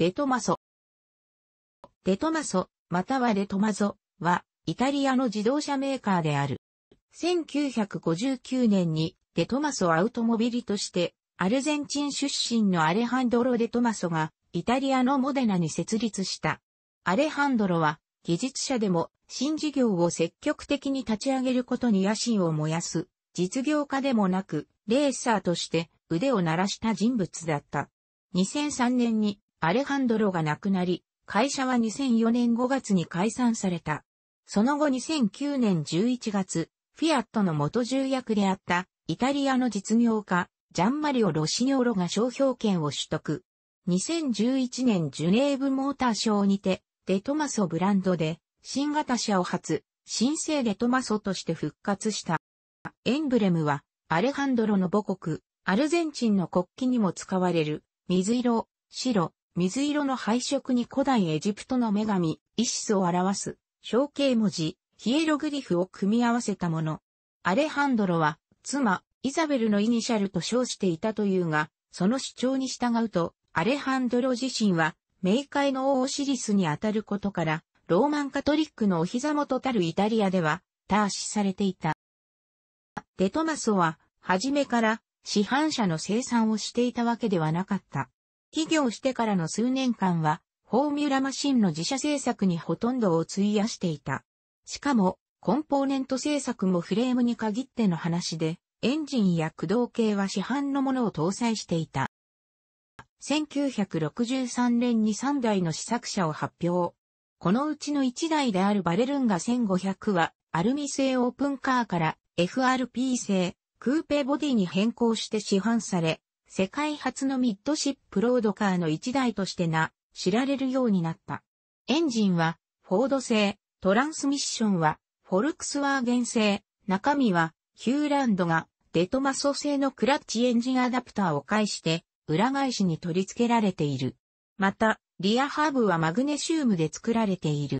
レトマソ。レトマソ、またはレトマゾ、は、イタリアの自動車メーカーである。1959年に、レトマソアウトモビリとして、アルゼンチン出身のアレハンドロ・レトマソが、イタリアのモデナに設立した。アレハンドロは、技術者でも、新事業を積極的に立ち上げることに野心を燃やす、実業家でもなく、レーサーとして腕を鳴らした人物だった。2003年にアレハンドロが亡くなり、会社は2004年5月に解散された。その後2009年11月、フィアットの元重役であったイタリアの実業家、ジャンマリオ・ロシニョーロが商標権を取得。2011年ジュネーブモーターショーにて、デトマソブランドで、新型車を初、新生デトマソとして復活した。エンブレムは、アレハンドロの母国、アルゼンチンの国旗にも使われる、水色、白、水色の配色に古代エジプトの女神、イシスを表す、象形文字、ヒエログリフを組み合わせたもの。アレハンドロは、妻、イザベルのイニシャルと称していたというが、その主張に従うと、アレハンドロ自身は、冥界の王オシリスにあたることから、ローマンカトリックのお膝元たるイタリアでは、ター視されていた。デトマソは、初めから、市販車の生産をしていたわけではなかった。起業してからの数年間は、フォーミュラマシンの自社製作にほとんどを費やしていた。しかも、コンポーネント製作もフレームに限っての話で、エンジンや駆動系は市販のものを搭載していた。1963年に3台の試作車を発表。このうちの1台であるバレルンガ1500は、アルミ製オープンカーから FRP 製クーペボディに変更して市販され、世界初のミッドシップロードカーの一台としてな、知られるようになった。エンジンは、フォード製、トランスミッションは、フォルクスワーゲン製、中身は、ヒューランドが、デトマソ製のクラッチエンジンアダプターを介して、裏返しに取り付けられている。また、リアハーブはマグネシウムで作られている。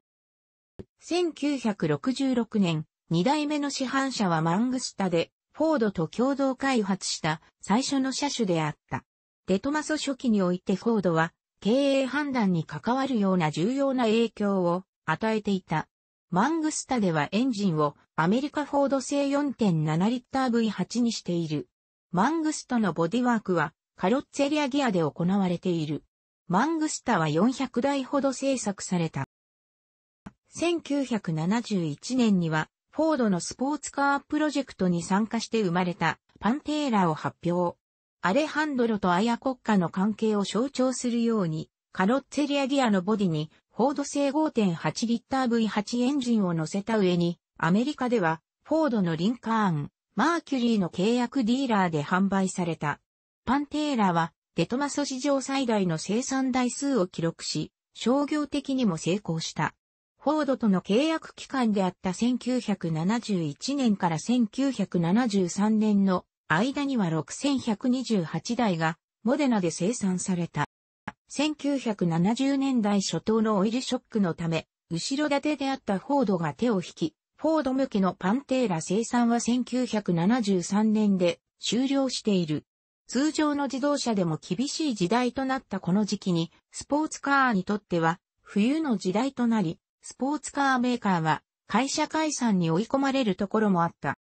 1966年、2代目の市販車はマングスタで、フォードと共同開発した最初の車種であった。デトマソ初期においてフォードは経営判断に関わるような重要な影響を与えていた。マングスタではエンジンをアメリカフォード製4.7リッター V8 にしている。マングスタのボディワークはカロッツェリアギアで行われている。マングスタは400台ほど製作された。1971年にはフォードのスポーツカープロジェクトに参加して生まれたパンテーラを発表。アレハンドロとアヤ国家の関係を象徴するように、カロッツェリアギアのボディに、フォード製5.8リッター V8 エンジンを乗せた上に、アメリカでは、フォードのリンカーン、マーキュリーの契約ディーラーで販売された。パンテーラは、デトマソ史上最大の生産台数を記録し、商業的にも成功した。フォードとの契約期間であった1971年から1973年の間には6128台がモデナで生産された。1970年代初頭のオイルショックのため、後ろ盾であったフォードが手を引き、フォード向けのパンテーラ生産は1973年で終了している。通常の自動車でも厳しい時代となったこの時期に、スポーツカーにとっては冬の時代となり、スポーツカーメーカーは会社解散に追い込まれるところもあった。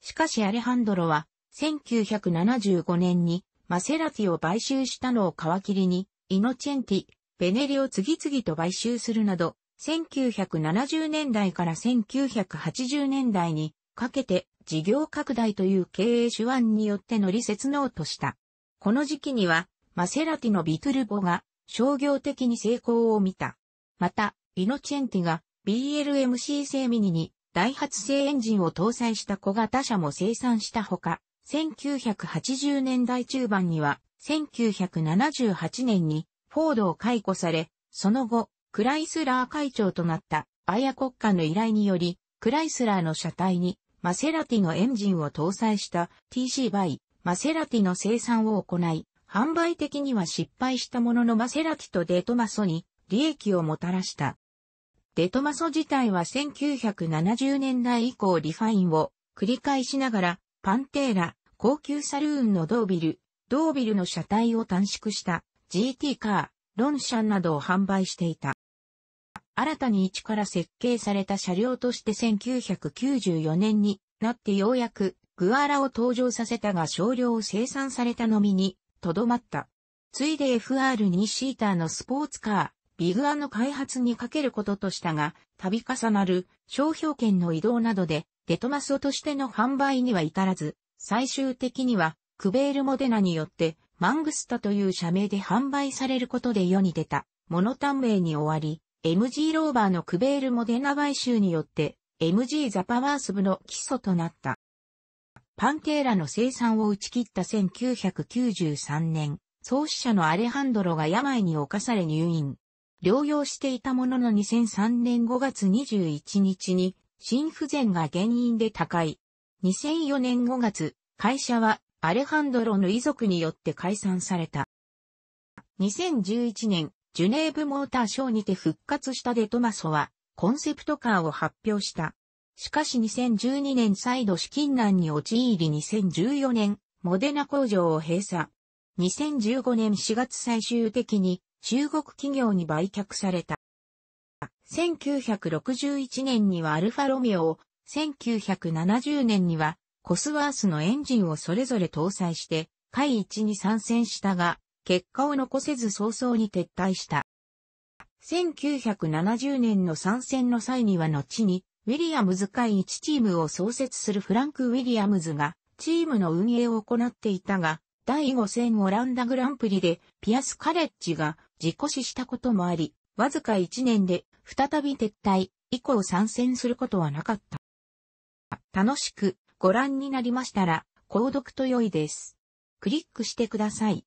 しかしアレハンドロは1975年にマセラティを買収したのを皮切りにイノチェンティ、ベネリを次々と買収するなど1970年代から1980年代にかけて事業拡大という経営手腕によって乗り切のうとした。この時期にはマセラティのビトルボが商業的に成功を見た。また、イノチェンティが BLMC 製ミニに大発生エンジンを搭載した小型車も生産したほか、1980年代中盤には1978年にフォードを解雇され、その後、クライスラー会長となったアヤ国家の依頼により、クライスラーの車体にマセラティのエンジンを搭載した TC バイ、マセラティの生産を行い、販売的には失敗したもののマセラティとデートマソに利益をもたらした。デトマソ自体は1970年代以降リファインを繰り返しながら、パンテーラ、高級サルーンのドービル、ドービルの車体を短縮した GT カー、ロンシャンなどを販売していた。新たに一から設計された車両として1994年になってようやくグアラを登場させたが少量を生産されたのみにとどまった。ついで FR2 シーターのスポーツカビグアの開発にかけることとしたが、度重なる商標権の移動などで、デトマスとしての販売には至らず、最終的には、クベールモデナによって、マングスタという社名で販売されることで世に出た、モノタンェイに終わり、MG ローバーのクベールモデナ買収によって、MG ザパワースブの基礎となった。パンテーラの生産を打ち切った1993年、創始者のアレハンドロが病に侵され入院。療養していたものの2003年5月21日に心不全が原因で高い。2004年5月、会社はアレハンドロの遺族によって解散された。2011年、ジュネーブモーターショーにて復活したデトマソは、コンセプトカーを発表した。しかし2012年再度資金難に陥り2014年、モデナ工場を閉鎖。2015年4月最終的に中国企業に売却された。1961年にはアルファロミオを、1970年にはコスワースのエンジンをそれぞれ搭載して、海一に参戦したが、結果を残せず早々に撤退した。1970年の参戦の際には後に、ウィリアムズ会一チームを創設するフランク・ウィリアムズが、チームの運営を行っていたが、第5戦オランダグランプリで、ピアス・カレッジが、事故死したこともあり、わずか1年で再び撤退以降参戦することはなかった。楽しくご覧になりましたら、購読と良いです。クリックしてください。